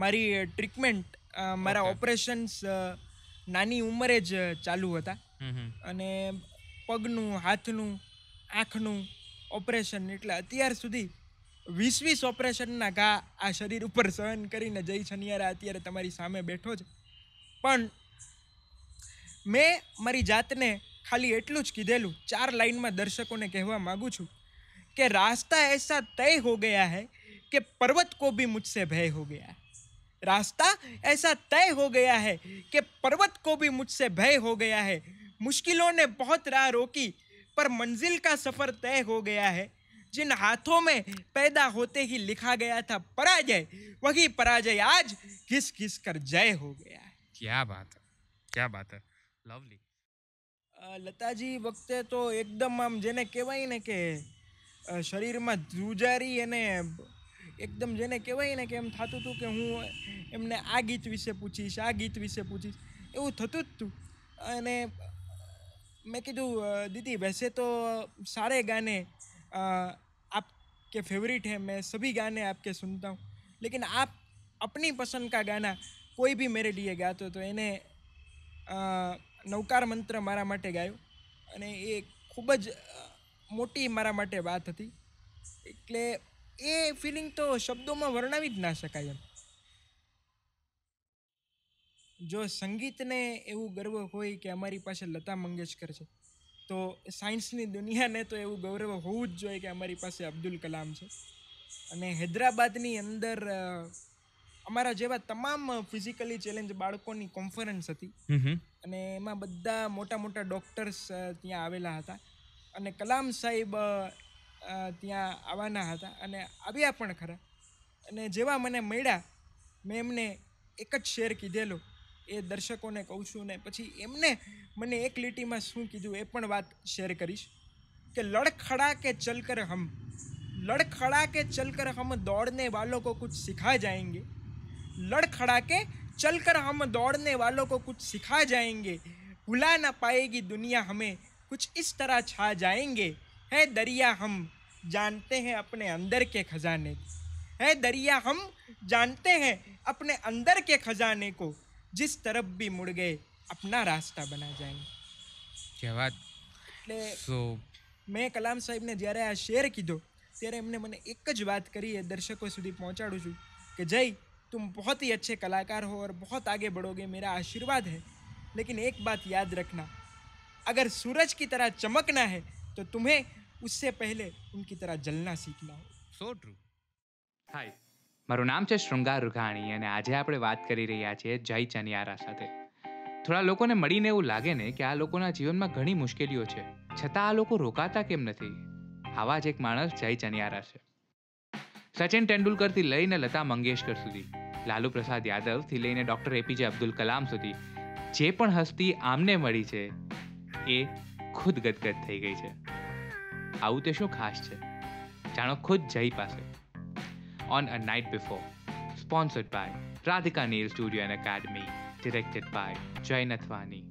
મારી ટ્રીટમેન્ટ મારા ઓપરેશન્સ નાની ઉંમરે જ ચાલુ હતા અને પગનું હાથનું આંખનું ઓપરેશન એટલે અત્યાર સુધી વીસ વીસ ઓપરેશનના ઘા આ શરીર ઉપર સહન કરીને જય છનિયારા અત્યારે તમારી સામે બેઠો છે પણ મેં મારી જાતને ખાલી એટલું જ કીધેલું ચાર લાઈનમાં દર્શકોને કહેવા માગું છું કે રાસ્તા એસા તય હો ગયા હૈ કે પર્વત કો ભી મુજસે ભય હો ગયા रास्ता ऐसा तय हो गया है कि पर्वत को भी मुझसे भय हो गया है मुश्किलों ने बहुत राह रोकी पर मंजिल का सफ़र तय हो गया है जिन हाथों में पैदा होते ही लिखा गया था पराजय वही पराजय आज घिस घिस कर जय हो गया है क्या बात है क्या बात है लवली लता जी वक्त तो एकदम हम जेने कहवाई ने कि शरीर में जुजारी है એકદમ જેણે કહેવાય ને કે એમ થાતું હતું કે હું એમને આ ગીત વિશે પૂછીશ આ ગીત વિશે પૂછીશ એવું થતું હતું અને મે કીધું દીદી वैसे तो सारे गाने આપકે ફેવરિટ હે મે સભી ગીત આપકે સુનતા હું લેકિન આપ અપની પસંદ કા ગાના કોઈ ભી મેરે લિયે ગાય તો તો એને નોકર મંત્ર મારા માટે ગાયો અને એ ખૂબ જ મોટી મારા માટે વાત હતી એટલે એ ફિલિંગ તો શબ્દોમાં વર્ણવી જ ના શકાય એમ જો સંગીતને એવું ગર્વ હોય કે અમારી પાસે લતા મંગેશકર છે તો સાયન્સની દુનિયાને તો એવું ગૌરવ હોવું જ જોઈએ કે અમારી પાસે અબ્દુલ કલામ છે અને હૈદરાબાદની અંદર અમારા જેવા તમામ ફિઝિકલી ચેલેન્જ બાળકોની કોન્ફરન્સ હતી અને એમાં બધા મોટા મોટા ડૉક્ટર્સ ત્યાં આવેલા હતા અને કલામ સાહેબ ત્યાં આવવાના હતા અને આ ભે આપણે ખરા અને જેવા મને મળ્યા મે એમને એક જ શેર કીધેલો એ દર્શકોને કહો છું ને પછી એમને મને એક લીટીમાં શું કીધું એ પણ વાત શેર કરીશ કે લડખડા કે ચાલકર હમ લડખડા કે ચાલકર હમ દોડનેવાલો કો કુછ શીખાય જાયેંગે લડખડા કે ચાલકર હમ દોડનેવાલો કો કુછ શીખાય જાયેંગે કુલા ના પાયેગી દુનિયા હમે કુછ ઇસ તરહ છા જાયેંગે है दरिया हम जानते हैं अपने अंदर के खजाने को है दरिया हम जानते हैं अपने अंदर के खजाने को जिस तरफ भी मुड़ गए अपना रास्ता बना जाएंगे क्या बात એટલે मैं कलाम साहब ने जयरे આ શેર कीधो तेरे हमने મને एक ज बात करी है दर्शकों सुधी पहुँचाड़ू छू कि जय तुम बहुत ही अच्छे कलाकार हो और बहुत आगे बढ़ोगे मेरा आशीर्वाद है लेकिन एक बात याद रखना अगर सूरज की तरह चमकना है तो तुम्हें ઉસે પહેલે उनकी तरह जलना सीखना हो સો ટ્રુ હાય મારું નામ છે શૃંગાર રૂઘાણી અને આજે આપણે વાત કરી રહ્યા છીએ જય ચનિયારા સાથે થોડા લોકોને મળીને એવું લાગે ને કે આ લોકોના જીવનમાં ઘણી મુશ્કેલીઓ છે છતાં આ લોકો રોકાતા કેમ નથી આવા જ એક માણસ જય ચનિયારા છે સચિન તેંડુલકરથી લઈને લતા મંગેશકર સુધી લાલુ પ્રસાદ યાદવથી લઈને ડૉક્ટર એપીજે અબ્દુલ કલામ સુધી જે પણ હસ્તી આમને મળી છે એ ખુદ ગદગદ થઈ ગઈ છે આવું તે શું ખાસ છે જાણો ખુદ જય પાસે on a night before sponsored by Radhika Neel studio and academy directed by Jay નથવાની